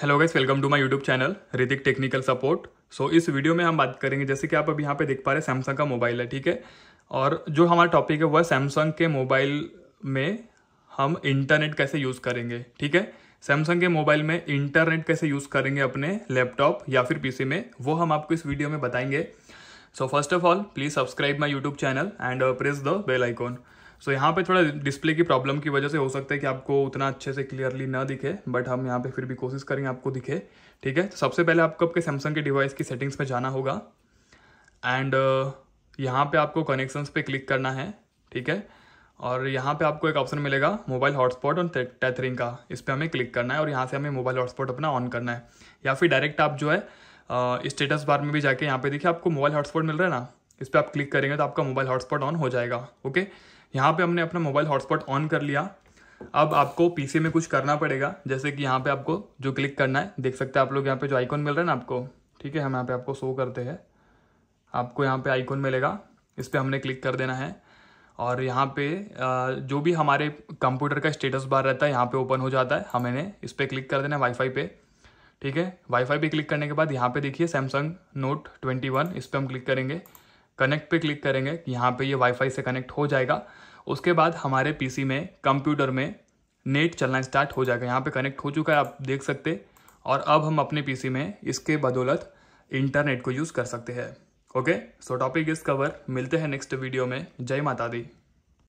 hello guys welcome to my YouTube channel Hrithik technical support so इस video में हम बात करेंगे जैसे कि आप अभी यहाँ पे देख पा रहे हैं सैमसंग का मोबाइल है ठीक है और जो हमारा टॉपिक है वह सैमसंग के मोबाइल में हम इंटरनेट कैसे यूज़ करेंगे ठीक है सैमसंग के मोबाइल में इंटरनेट कैसे यूज़ करेंगे अपने लैपटॉप या फिर पी में वो हम आपको इस वीडियो में बताएंगे so first of all please subscribe my YouTube channel and press the bell icon so so, यहाँ पे थोड़ा डिस्प्ले की प्रॉब्लम की वजह से हो सकता है कि आपको उतना अच्छे से क्लियरली ना दिखे बट हम यहाँ पे फिर भी कोशिश करेंगे आपको दिखे ठीक है तो सबसे पहले आपको आपके सैमसंग के डिवाइस की सेटिंग्स में जाना होगा एंड uh, यहाँ पे आपको कनेक्शंस पे क्लिक करना है ठीक है और यहाँ पे आपको एक ऑप्शन मिलेगा मोबाइल हॉटस्पॉट और टैथरिंग का इस पर हमें क्लिक करना है और यहाँ से हमें मोबाइल हॉटस्पॉट अपना ऑन करना है या फिर डायरेक्ट आप जो है स्टेटस uh, बार में भी जाके यहाँ पे देखिए आपको मोबाइल हॉटस्पॉट मिल रहा है ना इस पर आप क्लिक करेंगे तो आपका मोबाइल हॉटस्पॉट ऑन हो जाएगा ओके यहाँ पे हमने अपना मोबाइल हॉटस्पॉट ऑन कर लिया अब आपको पीसी में कुछ करना पड़ेगा जैसे कि यहाँ पे आपको जो क्लिक करना है देख सकते हैं आप लोग यहाँ पे जो आइकॉन मिल रहा है ना आपको ठीक है हम यहाँ पे आपको शो करते हैं आपको यहाँ पे आइकॉन मिलेगा इस पर हमने क्लिक कर देना है और यहाँ पे जो भी हमारे कंप्यूटर का स्टेटस बार रहता है यहाँ पे ओपन हो जाता है हमें इस पर क्लिक कर देना है वाईफाई पे ठीक है वाईफाई पे क्लिक करने के बाद यहाँ पे देखिए सैमसंग नोट ट्वेंटी इस पर हम क्लिक करेंगे कनेक्ट पे क्लिक करेंगे यहाँ पे ये वाईफाई से कनेक्ट हो जाएगा उसके बाद हमारे पीसी में कंप्यूटर में नेट चलना स्टार्ट हो जाएगा यहाँ पे कनेक्ट हो चुका है आप देख सकते और अब हम अपने पीसी में इसके बदौलत इंटरनेट को यूज़ कर सकते हैं ओके सो टॉपिक इस कवर मिलते हैं नेक्स्ट वीडियो में जय माता दी